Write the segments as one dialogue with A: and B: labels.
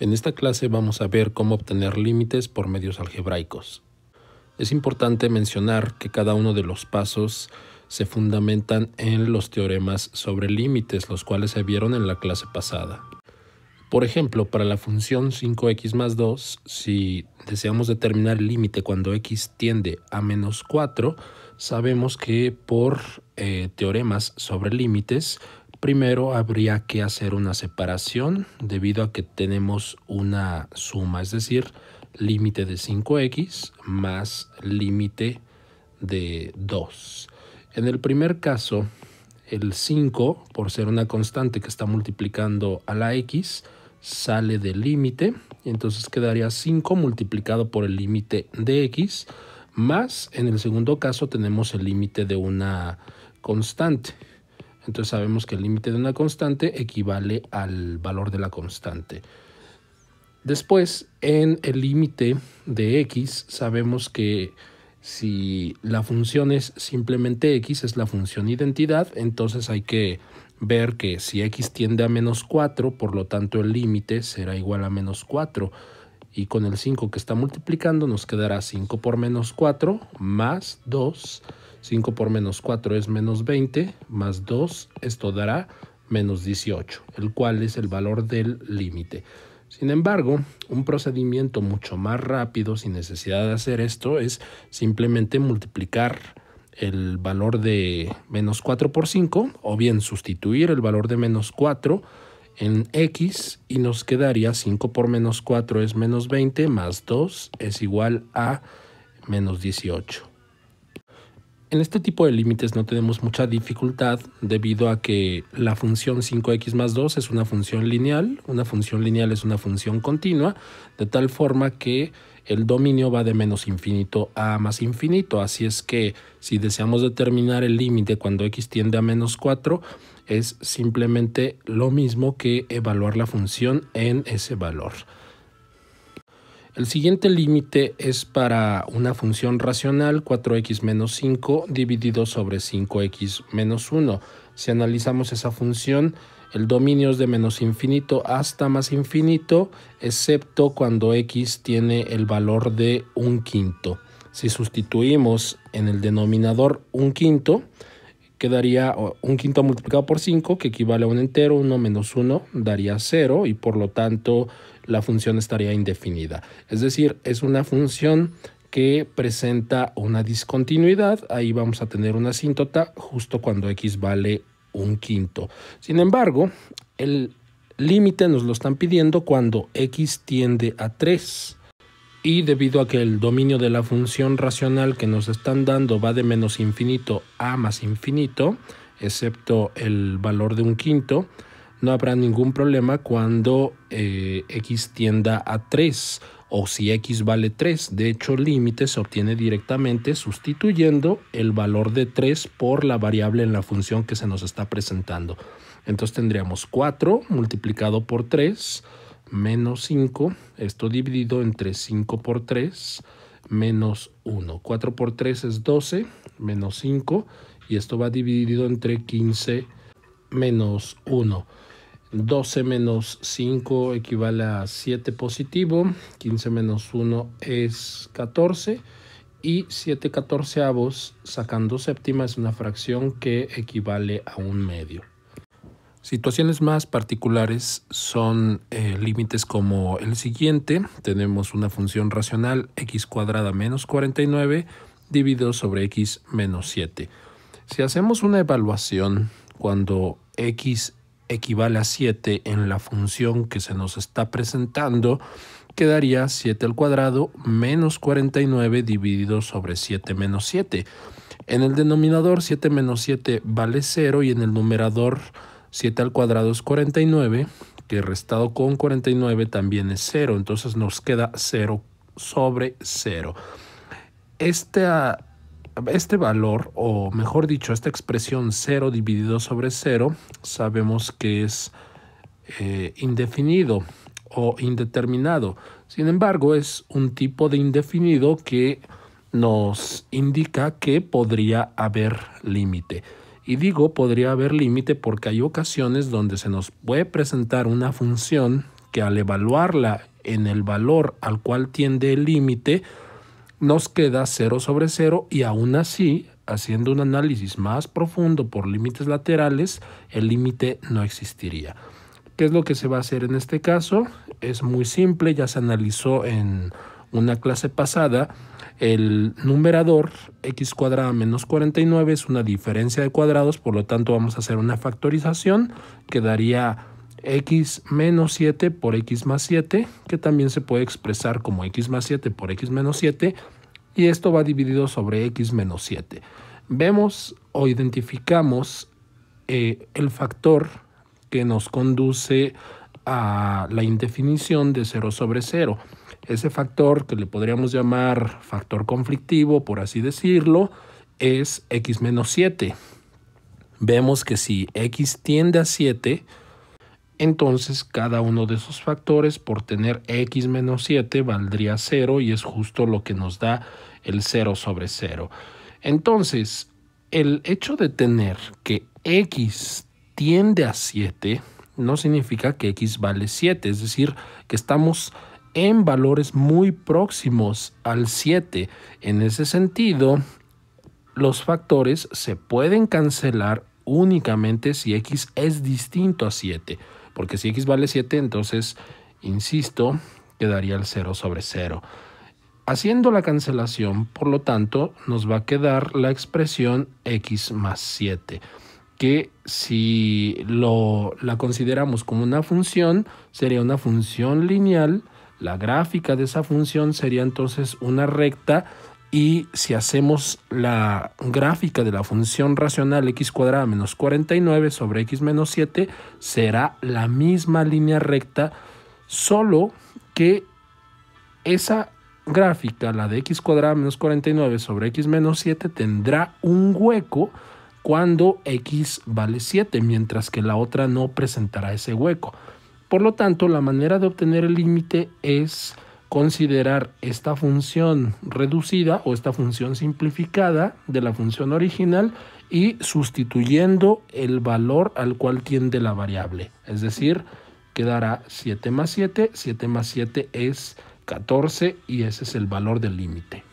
A: En esta clase vamos a ver cómo obtener límites por medios algebraicos. Es importante mencionar que cada uno de los pasos se fundamentan en los teoremas sobre límites, los cuales se vieron en la clase pasada. Por ejemplo, para la función 5x más 2, si deseamos determinar el límite cuando x tiende a menos 4, sabemos que por eh, teoremas sobre límites, Primero habría que hacer una separación debido a que tenemos una suma, es decir, límite de 5x más límite de 2. En el primer caso, el 5, por ser una constante que está multiplicando a la x, sale del límite, entonces quedaría 5 multiplicado por el límite de x, más en el segundo caso tenemos el límite de una constante. Entonces sabemos que el límite de una constante equivale al valor de la constante. Después, en el límite de x, sabemos que si la función es simplemente x, es la función identidad, entonces hay que ver que si x tiende a menos 4, por lo tanto el límite será igual a menos 4. Y con el 5 que está multiplicando nos quedará 5 por menos 4 más 2 5 por menos 4 es menos 20, más 2, esto dará menos 18, el cual es el valor del límite. Sin embargo, un procedimiento mucho más rápido, sin necesidad de hacer esto, es simplemente multiplicar el valor de menos 4 por 5, o bien sustituir el valor de menos 4 en x y nos quedaría 5 por menos 4 es menos 20 más 2 es igual a menos 18. En este tipo de límites no tenemos mucha dificultad debido a que la función 5x más 2 es una función lineal, una función lineal es una función continua, de tal forma que el dominio va de menos infinito a más infinito, así es que si deseamos determinar el límite cuando x tiende a menos 4, es simplemente lo mismo que evaluar la función en ese valor. El siguiente límite es para una función racional 4x menos 5 dividido sobre 5x menos 1. Si analizamos esa función, el dominio es de menos infinito hasta más infinito, excepto cuando x tiene el valor de un quinto. Si sustituimos en el denominador un quinto, quedaría un quinto multiplicado por 5, que equivale a un entero, 1 menos 1 daría 0 y por lo tanto la función estaría indefinida. Es decir, es una función que presenta una discontinuidad. Ahí vamos a tener una asíntota justo cuando x vale un quinto. Sin embargo, el límite nos lo están pidiendo cuando x tiende a 3. Y debido a que el dominio de la función racional que nos están dando va de menos infinito a más infinito, excepto el valor de un quinto, no habrá ningún problema cuando eh, x tienda a 3 o si x vale 3. De hecho, límite se obtiene directamente sustituyendo el valor de 3 por la variable en la función que se nos está presentando. Entonces tendríamos 4 multiplicado por 3 menos 5, esto dividido entre 5 por 3 menos 1. 4 por 3 es 12 menos 5 y esto va dividido entre 15 menos 1. 12 menos 5 equivale a 7 positivo, 15 menos 1 es 14 y 7 catorceavos sacando séptima es una fracción que equivale a un medio. Situaciones más particulares son eh, límites como el siguiente. Tenemos una función racional x cuadrada menos 49 dividido sobre x menos 7. Si hacemos una evaluación cuando x equivale a 7 en la función que se nos está presentando, quedaría 7 al cuadrado menos 49 dividido sobre 7 menos 7. En el denominador 7 menos 7 vale 0 y en el numerador 7 al cuadrado es 49, que restado con 49 también es 0, entonces nos queda 0 sobre 0. Esta ah, este valor, o mejor dicho, esta expresión 0 dividido sobre 0, sabemos que es eh, indefinido o indeterminado. Sin embargo, es un tipo de indefinido que nos indica que podría haber límite. Y digo podría haber límite porque hay ocasiones donde se nos puede presentar una función que al evaluarla en el valor al cual tiende el límite, nos queda 0 sobre 0 y aún así, haciendo un análisis más profundo por límites laterales, el límite no existiría. ¿Qué es lo que se va a hacer en este caso? Es muy simple, ya se analizó en una clase pasada. El numerador x cuadrada menos 49 es una diferencia de cuadrados, por lo tanto vamos a hacer una factorización que daría x menos 7 por x más 7, que también se puede expresar como x más 7 por x menos 7, y esto va dividido sobre x menos 7. Vemos o identificamos eh, el factor que nos conduce a la indefinición de 0 sobre 0. Ese factor que le podríamos llamar factor conflictivo, por así decirlo, es x menos 7. Vemos que si x tiende a 7, entonces cada uno de esos factores por tener x menos 7 valdría 0 y es justo lo que nos da el 0 sobre 0. Entonces, el hecho de tener que x tiende a 7 no significa que x vale 7, es decir, que estamos en valores muy próximos al 7. En ese sentido, los factores se pueden cancelar únicamente si x es distinto a 7. Porque si x vale 7, entonces, insisto, quedaría el 0 sobre 0. Haciendo la cancelación, por lo tanto, nos va a quedar la expresión x más 7 que si lo, la consideramos como una función, sería una función lineal, la gráfica de esa función sería entonces una recta y si hacemos la gráfica de la función racional x cuadrada menos 49 sobre x menos 7, será la misma línea recta, solo que esa gráfica, la de x cuadrada menos 49 sobre x menos 7, tendrá un hueco cuando x vale 7, mientras que la otra no presentará ese hueco. Por lo tanto, la manera de obtener el límite es considerar esta función reducida o esta función simplificada de la función original y sustituyendo el valor al cual tiende la variable. Es decir, quedará 7 más 7, 7 más 7 es 14 y ese es el valor del límite.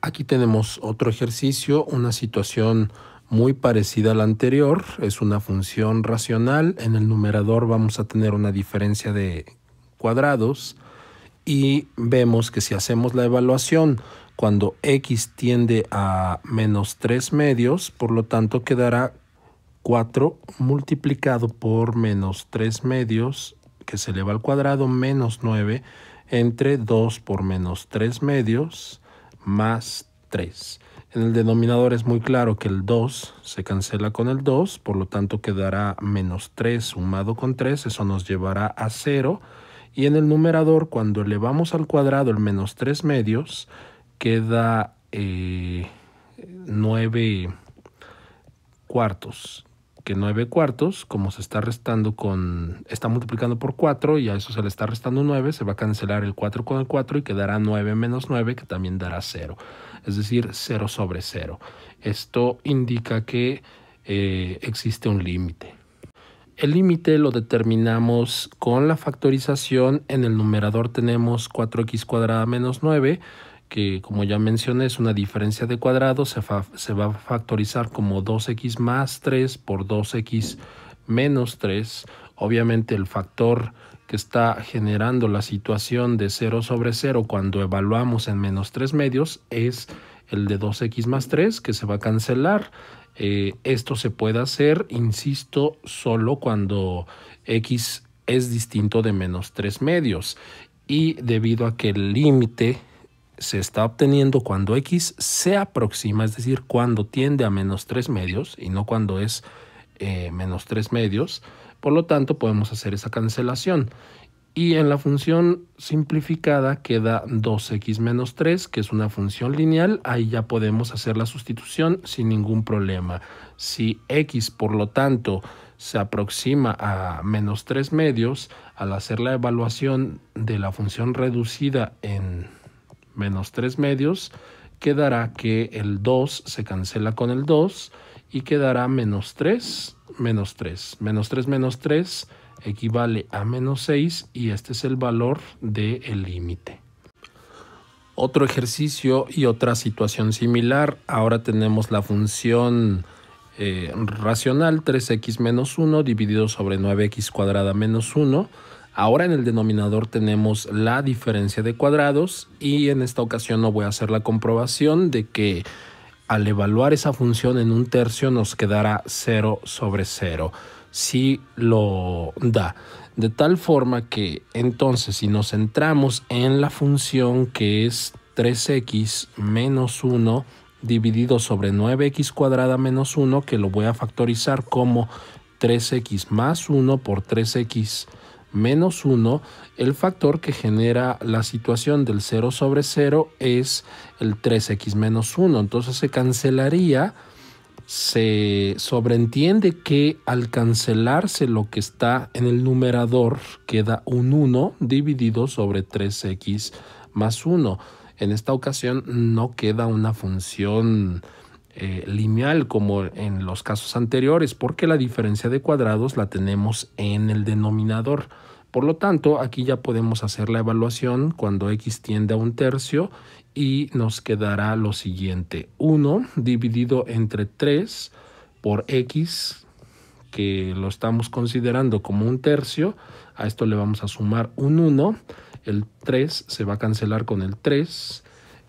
A: Aquí tenemos otro ejercicio, una situación muy parecida a la anterior, es una función racional, en el numerador vamos a tener una diferencia de cuadrados, y vemos que si hacemos la evaluación cuando x tiende a menos 3 medios, por lo tanto quedará 4 multiplicado por menos 3 medios, que se eleva al cuadrado, menos 9, entre 2 por menos 3 medios, más 3. En el denominador es muy claro que el 2 se cancela con el 2, por lo tanto quedará menos 3 sumado con 3, eso nos llevará a 0, y en el numerador cuando elevamos al cuadrado el menos 3 medios queda eh, 9 cuartos que 9 cuartos, como se está restando con, está multiplicando por 4 y a eso se le está restando 9, se va a cancelar el 4 con el 4 y quedará 9 menos 9 que también dará 0, es decir, 0 sobre 0. Esto indica que eh, existe un límite. El límite lo determinamos con la factorización. En el numerador tenemos 4x cuadrada menos 9, que como ya mencioné es una diferencia de cuadrados. Se, se, va a factorizar como 2x más 3 por 2x menos 3. Obviamente el factor que está generando la situación de 0 sobre 0 cuando evaluamos en menos 3 medios es el de 2x más 3 que se va a cancelar eh, esto se puede hacer, insisto, solo cuando x es distinto de menos 3 medios y debido a que el límite se está obteniendo cuando x se aproxima, es decir, cuando tiende a menos 3 medios y no cuando es eh, menos 3 medios, por lo tanto podemos hacer esa cancelación y en la función simplificada queda 2x menos 3, que es una función lineal. Ahí ya podemos hacer la sustitución sin ningún problema. Si x, por lo tanto, se aproxima a menos 3 medios, al hacer la evaluación de la función reducida en menos 3 medios, quedará que el 2 se cancela con el 2 y quedará menos 3, menos 3. Menos 3, menos 3 equivale a menos 6 y este es el valor del el límite. Otro ejercicio y otra situación similar, ahora tenemos la función eh, racional 3x menos 1 dividido sobre 9x cuadrada menos 1. Ahora en el denominador tenemos la diferencia de cuadrados y en esta ocasión no voy a hacer la comprobación de que al evaluar esa función en un tercio nos quedará 0 sobre 0 si lo da. De tal forma que entonces si nos centramos en la función que es 3x menos 1 dividido sobre 9x cuadrada menos 1 que lo voy a factorizar como 3x más 1 por 3x menos 1, el factor que genera la situación del 0 sobre 0 es el 3x menos 1. Entonces se cancelaría se sobreentiende que al cancelarse lo que está en el numerador queda un 1 dividido sobre 3x más 1. En esta ocasión no queda una función eh, lineal como en los casos anteriores porque la diferencia de cuadrados la tenemos en el denominador. Por lo tanto, aquí ya podemos hacer la evaluación cuando x tiende a un tercio y nos quedará lo siguiente. 1 dividido entre 3 por x, que lo estamos considerando como un tercio. A esto le vamos a sumar un 1. El 3 se va a cancelar con el 3.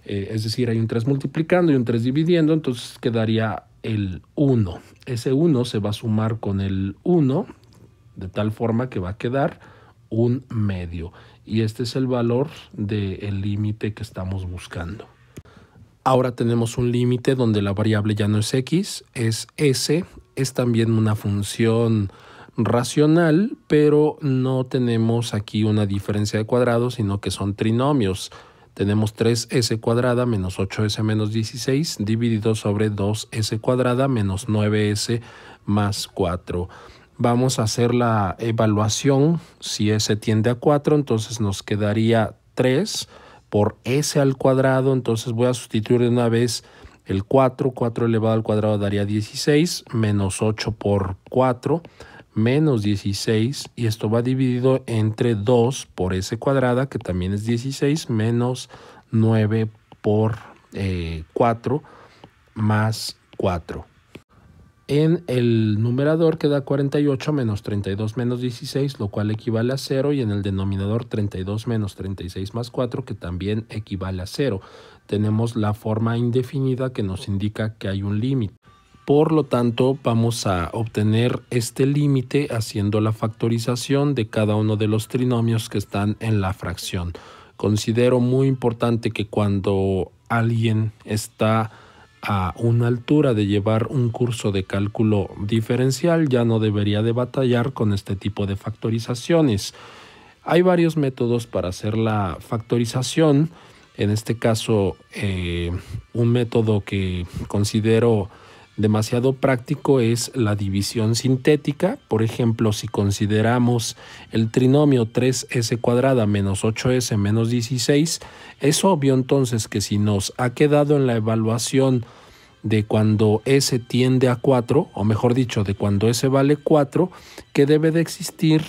A: Eh, es decir, hay un 3 multiplicando y un 3 dividiendo, entonces quedaría el 1. Ese 1 se va a sumar con el 1, de tal forma que va a quedar un medio. Y este es el valor del límite que estamos buscando. Ahora tenemos un límite donde la variable ya no es x, es s, es también una función racional, pero no tenemos aquí una diferencia de cuadrados, sino que son trinomios. Tenemos 3s cuadrada menos 8s menos 16 dividido sobre 2s cuadrada menos 9s más 4. Vamos a hacer la evaluación. Si S tiende a 4, entonces nos quedaría 3 por S al cuadrado. Entonces voy a sustituir de una vez el 4. 4 elevado al cuadrado daría 16, menos 8 por 4 menos 16 y esto va dividido entre 2 por S cuadrada que también es 16 menos 9 por 4 eh, más 4 en el numerador queda 48 menos 32 menos 16, lo cual equivale a 0, y en el denominador 32 menos 36 más 4, que también equivale a 0. Tenemos la forma indefinida que nos indica que hay un límite. Por lo tanto, vamos a obtener este límite haciendo la factorización de cada uno de los trinomios que están en la fracción. Considero muy importante que cuando alguien está a una altura de llevar un curso de cálculo diferencial ya no debería de batallar con este tipo de factorizaciones. Hay varios métodos para hacer la factorización. En este caso, eh, un método que considero demasiado práctico es la división sintética. Por ejemplo, si consideramos el trinomio 3s cuadrada menos 8s menos 16, es obvio entonces que si nos ha quedado en la evaluación de cuando s tiende a 4, o mejor dicho, de cuando s vale 4, que debe de existir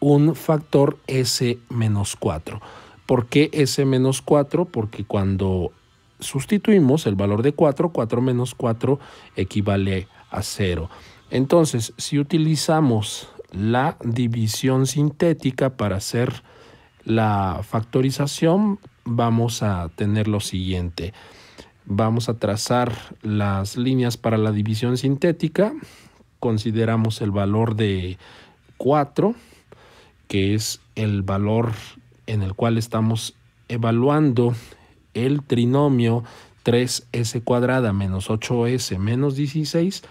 A: un factor s menos 4. ¿Por qué s menos 4? Porque cuando sustituimos el valor de 4, 4 menos 4 equivale a 0. Entonces, si utilizamos la división sintética para hacer la factorización, vamos a tener lo siguiente. Vamos a trazar las líneas para la división sintética. Consideramos el valor de 4, que es el valor en el cual estamos evaluando el trinomio 3s cuadrada menos 8s menos 16,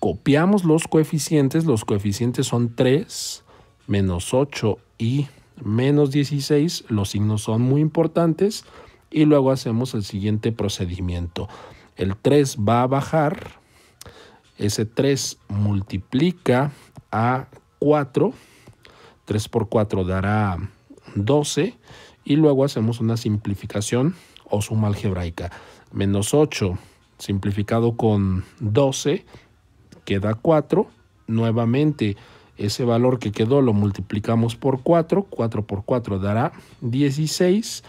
A: copiamos los coeficientes, los coeficientes son 3, menos 8 y menos 16, los signos son muy importantes, y luego hacemos el siguiente procedimiento. El 3 va a bajar, ese 3 multiplica a 4, 3 por 4 dará 12, y luego hacemos una simplificación o suma algebraica. Menos 8 simplificado con 12 queda 4. Nuevamente ese valor que quedó lo multiplicamos por 4. 4 por 4 dará 16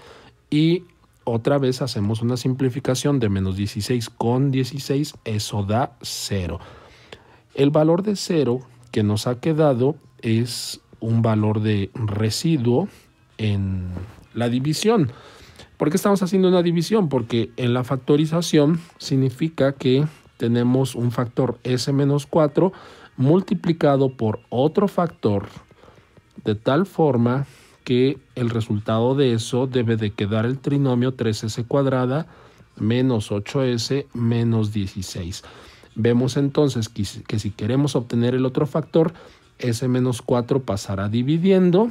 A: y otra vez hacemos una simplificación de menos 16 con 16, eso da 0. El valor de 0 que nos ha quedado es un valor de residuo en la división. ¿Por qué estamos haciendo una división? Porque en la factorización significa que tenemos un factor S-4 multiplicado por otro factor de tal forma que el resultado de eso debe de quedar el trinomio 3S cuadrada menos 8S menos 16. Vemos entonces que, si queremos obtener el otro factor, S menos 4 pasará dividiendo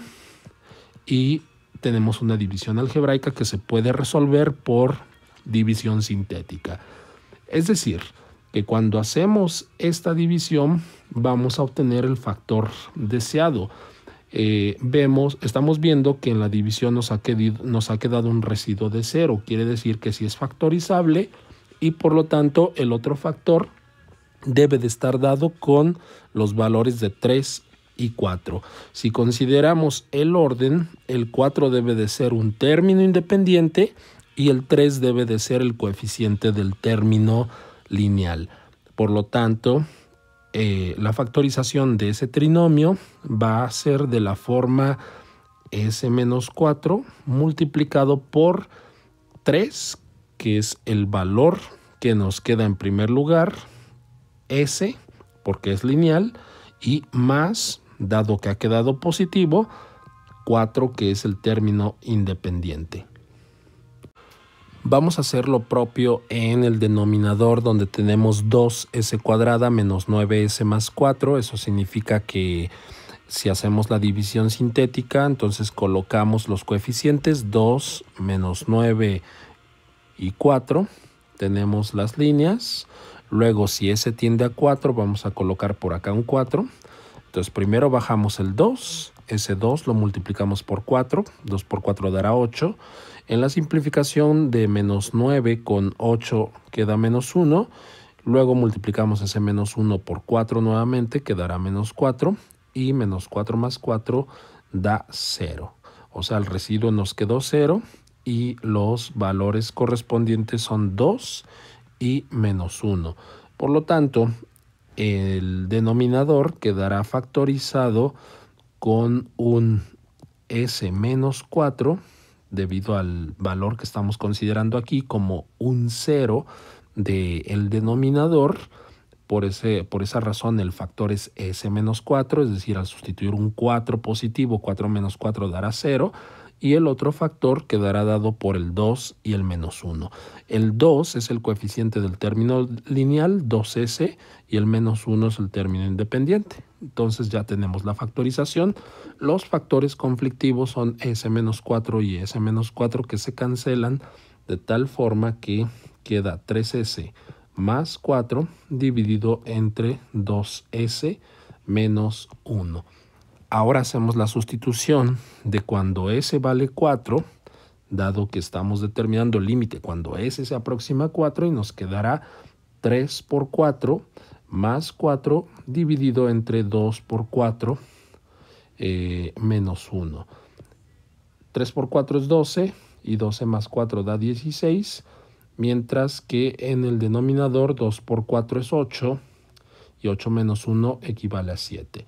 A: y tenemos una división algebraica que se puede resolver por división sintética. Es decir, que cuando hacemos esta división vamos a obtener el factor deseado. Eh, vemos, estamos viendo que en la división nos ha, quedado, un residuo de cero. Quiere decir que si es factorizable y por lo tanto el otro factor debe de estar dado con los valores de 3 4. Si consideramos el orden, el 4 debe de ser un término independiente y el 3 debe de ser el coeficiente del término lineal. Por lo tanto, eh, la factorización de ese trinomio va a ser de la forma s-4 menos multiplicado por 3, que es el valor que nos queda en primer lugar, s, porque es lineal, y más dado que ha quedado positivo, 4 que es el término independiente. Vamos a hacer lo propio en el denominador donde tenemos 2s cuadrada menos 9s más 4. Eso significa que si hacemos la división sintética, entonces colocamos los coeficientes 2 menos 9 y 4. Tenemos las líneas. Luego si s tiende a 4, vamos a colocar por acá un 4. Entonces primero bajamos el 2, ese 2 lo multiplicamos por 4, 2 por 4 dará 8. En la simplificación de menos 9 con 8 queda menos 1. Luego multiplicamos ese menos 1 por 4 nuevamente, quedará menos 4. Y menos 4 más 4 da 0. O sea, el residuo nos quedó 0 y los valores correspondientes son 2 y menos 1. Por lo tanto, el denominador quedará factorizado con un S menos 4 debido al valor que estamos considerando aquí como un cero del denominador. Por, por esa razón el factor es S menos 4, es decir, al sustituir un 4 positivo, 4 menos 4 dará 0 y el otro factor quedará dado por el 2 y el menos 1. El 2 es el coeficiente del término lineal 2s y el menos 1 es el término independiente. Entonces ya tenemos la factorización. Los factores conflictivos son s-4 menos y s-4 menos que se cancelan de tal forma que queda 3s más 4 dividido entre 2s menos 1. Ahora hacemos la sustitución de cuando S vale 4, dado que estamos determinando el límite cuando S se aproxima a 4 y nos quedará 3 por 4 más 4 dividido entre 2 por 4 eh, menos 1. 3 por 4 es 12 y 12 más 4 da 16, mientras que en el denominador 2 por 4 es 8 y 8 menos 1 equivale a 7.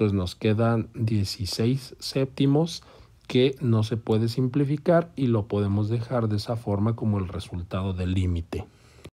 A: Entonces nos quedan 16 séptimos que no se puede simplificar y lo podemos dejar de esa forma como el resultado del límite.